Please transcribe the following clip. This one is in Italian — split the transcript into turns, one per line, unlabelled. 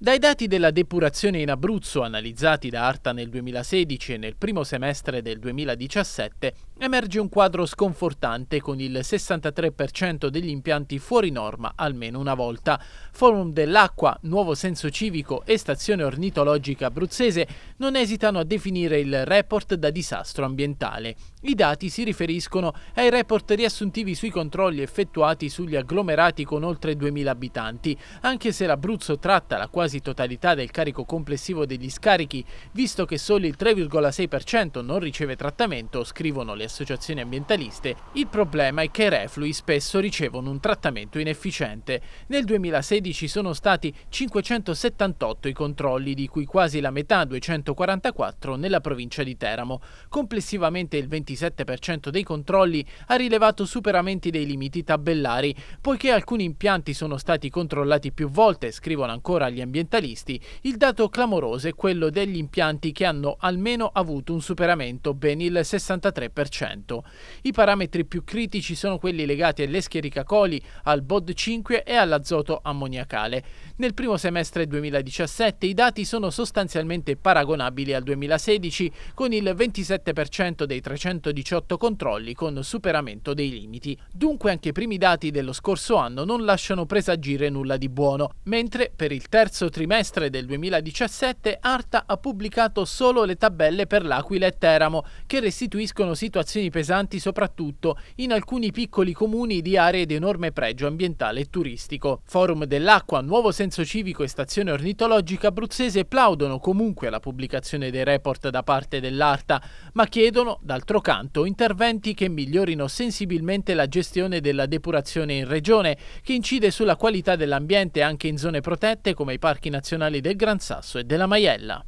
Dai dati della depurazione in Abruzzo analizzati da Arta nel 2016 e nel primo semestre del 2017 Emerge un quadro sconfortante con il 63% degli impianti fuori norma almeno una volta. Forum dell'Acqua, Nuovo Senso Civico e Stazione Ornitologica Abruzzese non esitano a definire il report da disastro ambientale. I dati si riferiscono ai report riassuntivi sui controlli effettuati sugli agglomerati con oltre 2.000 abitanti. Anche se l'Abruzzo tratta la quasi totalità del carico complessivo degli scarichi, visto che solo il 3,6% non riceve trattamento, scrivono le associazioni ambientaliste, il problema è che i reflui spesso ricevono un trattamento inefficiente. Nel 2016 sono stati 578 i controlli, di cui quasi la metà, 244, nella provincia di Teramo. Complessivamente il 27% dei controlli ha rilevato superamenti dei limiti tabellari, poiché alcuni impianti sono stati controllati più volte, scrivono ancora gli ambientalisti, il dato clamoroso è quello degli impianti che hanno almeno avuto un superamento ben il 63%. I parametri più critici sono quelli legati all'Escherichia coli, al BOD5 e all'azoto ammoniacale. Nel primo semestre 2017 i dati sono sostanzialmente paragonabili al 2016, con il 27% dei 318 controlli con superamento dei limiti. Dunque anche i primi dati dello scorso anno non lasciano presagire nulla di buono, mentre per il terzo trimestre del 2017 ARTA ha pubblicato solo le tabelle per l'Aquila e Teramo, che restituiscono situazioni segnalazioni pesanti soprattutto in alcuni piccoli comuni di aree di enorme pregio ambientale e turistico. Forum dell'Acqua, Nuovo Senso Civico e Stazione Ornitologica Abruzzese plaudono comunque la pubblicazione dei report da parte dell'ARTA, ma chiedono, d'altro canto, interventi che migliorino sensibilmente la gestione della depurazione in regione, che incide sulla qualità dell'ambiente anche in zone protette come i parchi nazionali del Gran Sasso e della Maiella.